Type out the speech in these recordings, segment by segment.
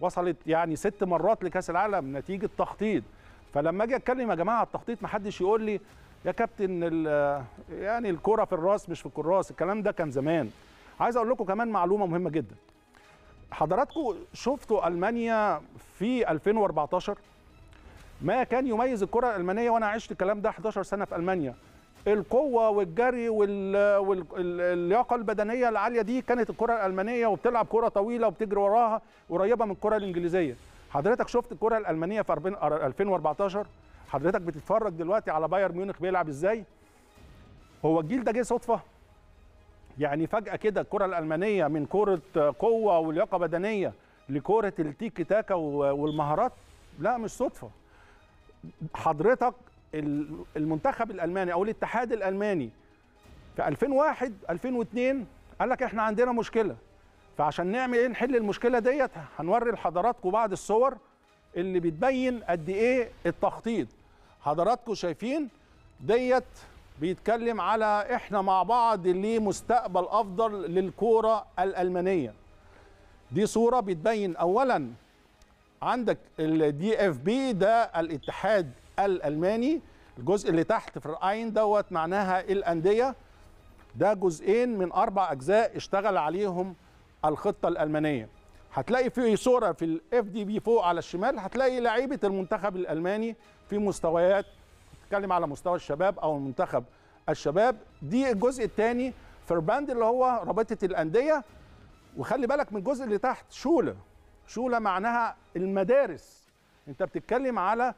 وصلت يعني ست مرات لكاس العالم نتيجه تخطيط فلما اجي اتكلم يا جماعه على التخطيط ما حدش يقول لي يا كابتن يعني الكره في الراس مش في الكراس الكلام ده كان زمان عايز اقول لكم كمان معلومه مهمه جدا حضراتكم شفتوا المانيا في 2014 ما كان يميز الكره الالمانيه وانا عشت الكلام ده 11 سنه في المانيا القوه والجري واللياقه البدنيه العاليه دي كانت الكره الالمانيه وبتلعب كره طويله وبتجري وراها قريبه من الكره الانجليزيه حضرتك شفت الكره الالمانيه في 2014 حضرتك بتتفرج دلوقتي على بايرن ميونخ بيلعب ازاي هو الجيل ده جه صدفه يعني فجاه كده الكره الالمانيه من كره قوه ولياقه بدنيه لكره التيكي تاكا والمهارات لا مش صدفه حضرتك المنتخب الالماني او الاتحاد الالماني في 2001 2002 قال لك احنا عندنا مشكله فعشان نعمل ايه نحل المشكله ديت هنوري لحضراتكم بعض الصور اللي بتبين قد ايه التخطيط حضراتكم شايفين ديت بيتكلم على احنا مع بعض اللي مستقبل افضل للكوره الالمانيه دي صوره بتبين اولا عندك الدي اف بي ده الاتحاد الالماني الجزء اللي تحت في الراين دوت معناها الانديه ده جزئين من اربع اجزاء اشتغل عليهم الخطه الالمانيه هتلاقي في صوره في الاف دي بي فوق على الشمال هتلاقي لعيبه المنتخب الالماني في مستويات بتتكلم على مستوى الشباب او المنتخب الشباب دي الجزء الثاني الباند اللي هو رابطه الانديه وخلي بالك من الجزء اللي تحت شوله شوله معناها المدارس انت بتتكلم على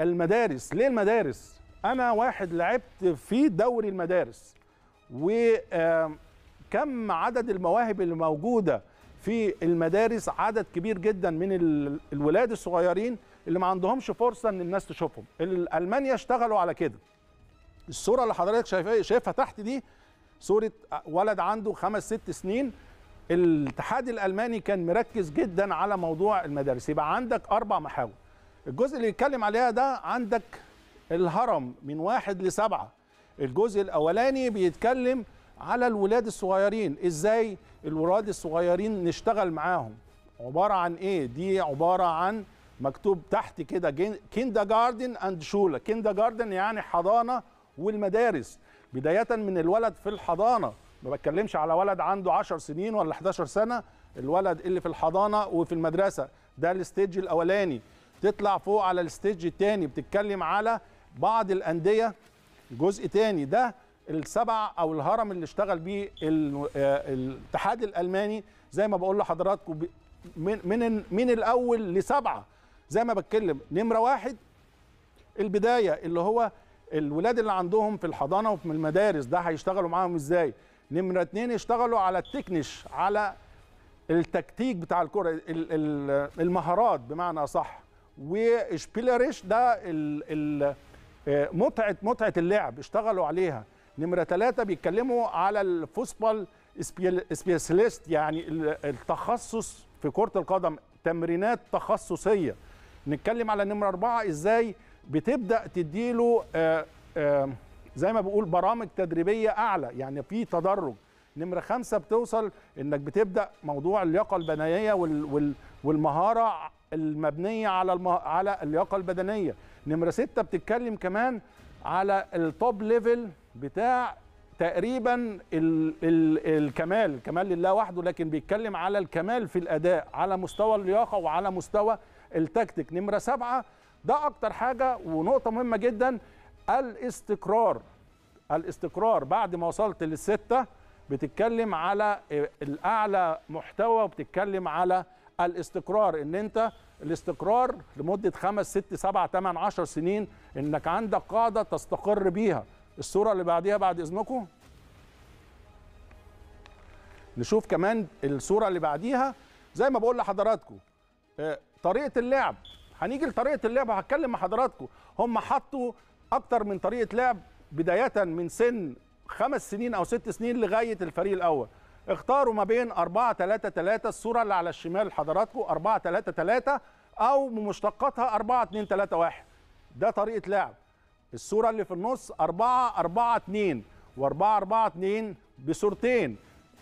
المدارس ليه المدارس انا واحد لعبت في دوري المدارس وكم عدد المواهب اللي موجوده في المدارس عدد كبير جدا من الولاد الصغيرين اللي ما عندهمش فرصه ان الناس تشوفهم المانيا اشتغلوا على كده الصوره اللي حضرتك شايفها شايفها تحت دي صوره آه، ولد عنده خمس ست سنين الاتحاد الالماني كان مركز جدا على موضوع المدارس يبقى عندك اربع محاور الجزء اللي بيتكلم عليها ده عندك الهرم من واحد لسبعة الجزء الأولاني بيتكلم على الولاد الصغيرين إزاي الولاد الصغيرين نشتغل معاهم عبارة عن إيه دي عبارة عن مكتوب تحت كده كيندا جاردن أند شولا كيندا جاردن يعني حضانة والمدارس بداية من الولد في الحضانة ما بتكلمش على ولد عنده 10 سنين ولا 11 سنة الولد اللي في الحضانة وفي المدرسة ده الستيج الأولاني تطلع فوق على الستيج الثاني بتتكلم على بعض الانديه جزء ثاني ده السبع او الهرم اللي اشتغل بيه آه، الاتحاد الالماني زي ما بقول لحضراتكم من من من الاول لسبعه زي ما بتكلم نمره واحد البدايه اللي هو الولاد اللي عندهم في الحضانه وفي المدارس ده هيشتغلوا معاهم ازاي نمره اتنين يشتغلوا على التكنيش على التكتيك بتاع الكره المهارات بمعنى صح وشبيلاريش ده آه، متعه متعه اللعب اشتغلوا عليها نمره ثلاثه بيتكلموا على الفوسبال سبيسياليست يعني التخصص في كره القدم تمرينات تخصصيه نتكلم على نمره اربعه ازاي بتبدا تديله آه، آه، زي ما بقول برامج تدريبيه اعلى يعني في تدرج نمره خمسه بتوصل انك بتبدا موضوع اللياقه البدنيه والمهاره المبنيه على المه... على اللياقه البدنيه نمره ستة بتتكلم كمان على التوب ليفل بتاع تقريبا ال ال الكمال الكمال لله وحده لكن بيتكلم على الكمال في الاداء على مستوى اللياقه وعلى مستوى التكتيك نمره سبعة ده اكتر حاجه ونقطه مهمه جدا الاستقرار الاستقرار بعد ما وصلت للسته بتتكلم على آه، الاعلى محتوى وبتتكلم على الاستقرار ان انت الاستقرار لمده خمس ست سبع ثمان عشر سنين انك عندك قاعده تستقر بيها الصوره اللي بعديها بعد اذنكم نشوف كمان الصوره اللي بعديها زي ما بقول لحضراتكم آه، طريقه اللعب هنيجي لطريقه اللعب وهتكلم مع حضراتكم هم حطوا اكتر من طريقه لعب بدايه من سن خمس سنين او ست سنين لغايه الفريق الاول اختاروا ما بين 4 3 3 الصوره اللي على الشمال لحضراتكم 4 3 3 او بمشتقاتها 4 2 3 1 ده طريقه لعب الصوره اللي في النص 4 4 2 و4 4 2 بصورتين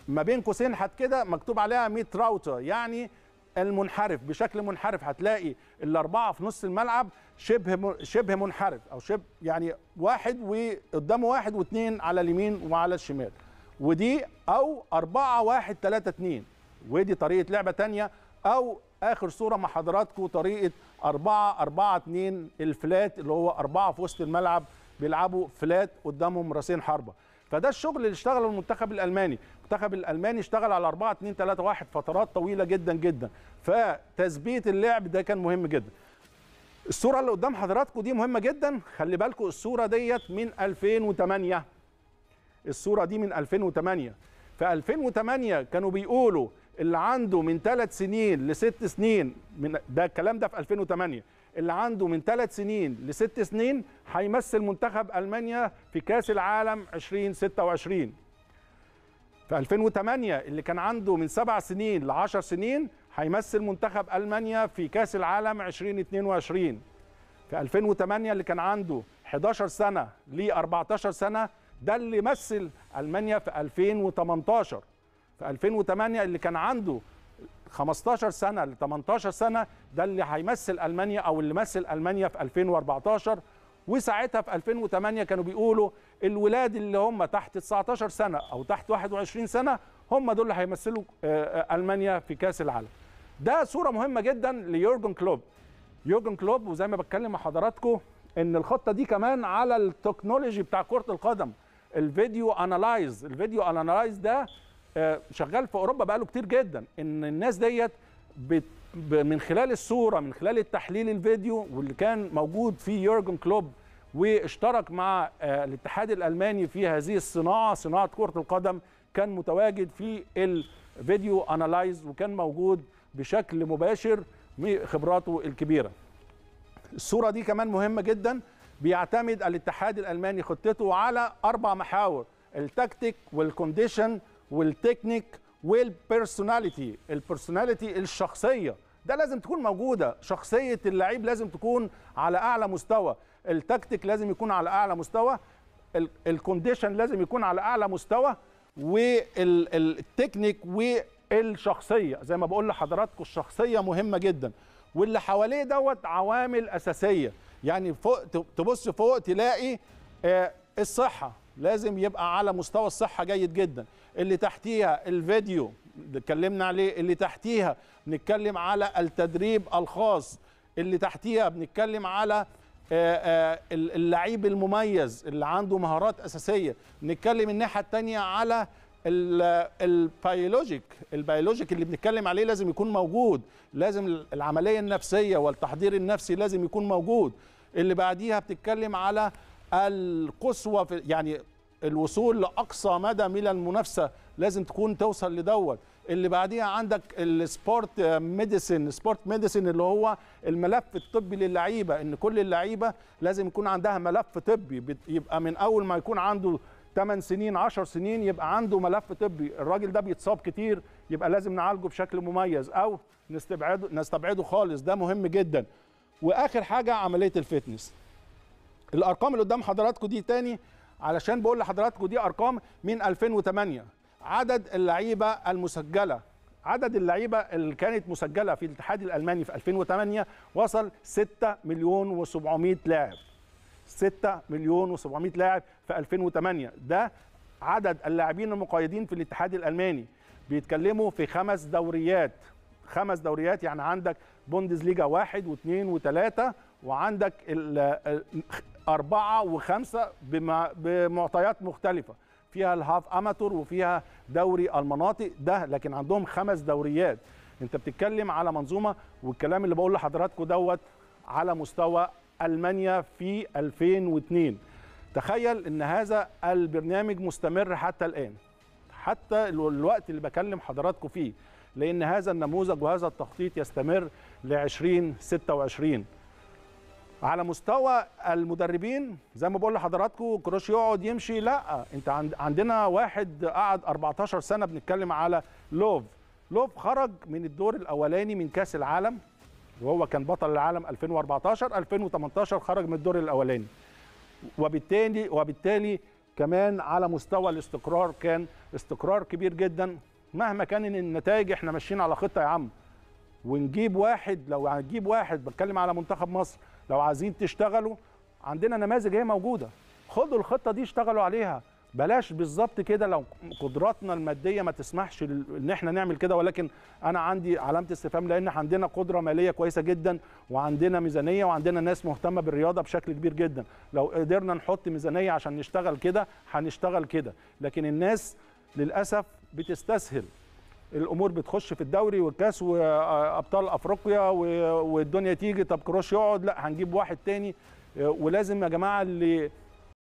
ما بين قوسين حد كده مكتوب عليها 100 راوتر يعني المنحرف بشكل منحرف هتلاقي الاربعه في نص الملعب شبه شبه منحرف او شبه يعني واحد وقدامه واحد واثنين على اليمين وعلى الشمال ودي او 4 1 3 2 ودي طريقه لعبه ثانيه او اخر صوره مع حضراتكم طريقه 4 4 2 الفلات اللي هو اربعه في وسط الملعب بيلعبوا فلات قدامهم راسين حربه فده الشغل اللي اشتغله المنتخب الالماني المنتخب الالماني اشتغل على 4 2 3 1 فترات طويله جدا جدا فتثبيت اللعب ده كان مهم جدا الصوره اللي قدام حضراتكم دي مهمه جدا خلي بالكم الصوره ديت من 2008 الصوره دي من 2008 في 2008 كانوا بيقولوا اللي عنده من ثلاث سنين لست سنين من ده الكلام ده في 2008 اللي عنده من ثلاث سنين لست سنين هيمثل منتخب المانيا في كاس العالم 2026 في 2008 اللي كان عنده من سبع سنين ل 10 سنين هيمثل منتخب المانيا في كاس العالم 2022 في 2008 اللي كان عنده 11 سنه ل 14 سنه ده اللي مثل المانيا في 2018 في 2008 اللي كان عنده 15 سنه ل 18 سنه ده اللي هيمثل المانيا او اللي مثل المانيا في 2014 وساعتها في 2008 كانوا بيقولوا الولاد اللي هم تحت 19 سنه او تحت 21 سنه هم دول اللي هيمثلوا آه، آه، المانيا في كاس العالم. ده صوره مهمه جدا ليورجن كلوب. يورجن كلوب وزي ما بتكلم مع حضراتكم ان الخطه دي كمان على التكنولوجي بتاع كره القدم الفيديو انالايز الفيديو انالايز ده آه، شغال في اوروبا بقاله كتير جدا ان الناس ديت من خلال الصوره من خلال التحليل الفيديو واللي كان موجود في يورجن كلوب واشترك مع آه، الاتحاد الالماني في هذه الصناعه صناعه كره القدم كان متواجد في الفيديو انالايز وكان موجود بشكل مباشر بخبراته الكبيره الصوره دي كمان مهمه جدا بيعتمد الاتحاد الالماني خطته على اربع محاور التكتيك والكونديشن والتكنيك والبرسوناليتي البرسوناليتي الشخصيه ده لازم تكون موجوده شخصيه اللعيب لازم تكون على اعلى مستوى التكتيك لازم يكون على اعلى مستوى الكونديشن لازم يكون على اعلى مستوى والتكنيك والشخصيه زي ما بقول لحضراتكم الشخصيه مهمه جدا واللي حواليه دوت عوامل اساسيه يعني فوق تبص فوق تلاقي آه، الصحه لازم يبقى على مستوى الصحه جيد جدا اللي تحتيها الفيديو اللي اتكلمنا عليه اللي تحتيها بنتكلم على التدريب الخاص اللي تحتيها بنتكلم على آه، آه، اللعيب المميز اللي عنده مهارات اساسيه نتكلم الناحيه الثانيه على البيولوجيك البيولوجيك اللي بنتكلم عليه لازم يكون موجود لازم العمليه النفسيه والتحضير النفسي لازم يكون موجود اللي بعديها بتتكلم على القصوى في يعني الوصول لاقصى مدى من المنافسه لازم تكون توصل لدوت اللي بعديها عندك السبورت ميديسن سبورت ميديسن اللي هو الملف الطبي للعيبه ان كل اللعيبه لازم يكون عندها ملف طبي يبقى من اول ما يكون عنده 8 سنين 10 سنين يبقى عنده ملف طبي الراجل ده بيتصاب كتير يبقى لازم نعالجه بشكل مميز او نستبعده نستبعده خالص ده مهم جدا واخر حاجه عمليه الفتنس الارقام اللي قدام حضراتكم دي تاني علشان بقول لحضراتكم دي ارقام من 2008 عدد اللعيبه المسجله عدد اللعيبه اللي كانت مسجله في الاتحاد الالماني في 2008 وصل 6 مليون و700 لاعب 6 مليون و700 لاعب في 2008 ده عدد اللاعبين المقيدين في الاتحاد الالماني بيتكلموا في خمس دوريات خمس دوريات يعني عندك ليجا واحد واثنين وثلاثة وعندك أربعة وخمسة بمعطيات مختلفة فيها الهاف أماتور وفيها دوري المناطق ده لكن عندهم خمس دوريات أنت بتتكلم على منظومة والكلام اللي بقول لحضراتكم دوت على مستوى ألمانيا في 2002 تخيل أن هذا البرنامج مستمر حتى الآن حتى الوقت اللي بكلم حضراتكم فيه لأن هذا النموذج وهذا التخطيط يستمر ل 2026 على مستوى المدربين زي ما بقول لحضراتكم كروش يقعد يمشي لا انت عندنا واحد قعد 14 سنه بنتكلم على لوف لوف خرج من الدور الاولاني من كاس العالم وهو كان بطل العالم 2014 2018 خرج من الدور الاولاني وبالتالي وبالتالي كمان على مستوى الاستقرار كان استقرار كبير جدا مهما كان النتائج احنا ماشيين على خطه يا عم ونجيب واحد لو هنجيب واحد بتكلم على منتخب مصر لو عايزين تشتغلوا عندنا نماذج هي موجوده خدوا الخطه دي اشتغلوا عليها بلاش بالظبط كده لو قدراتنا الماديه ما تسمحش ان احنا نعمل كده ولكن انا عندي علامه استفهام لان عندنا قدره ماليه كويسه جدا وعندنا ميزانيه وعندنا ناس مهتمه بالرياضه بشكل كبير جدا لو قدرنا نحط ميزانيه عشان نشتغل كده هنشتغل كده لكن الناس للاسف بتستسهل الامور بتخش في الدوري والكاس وابطال افريقيا والدنيا تيجي طب كروش يقعد لا هنجيب واحد تاني ولازم يا جماعه اللي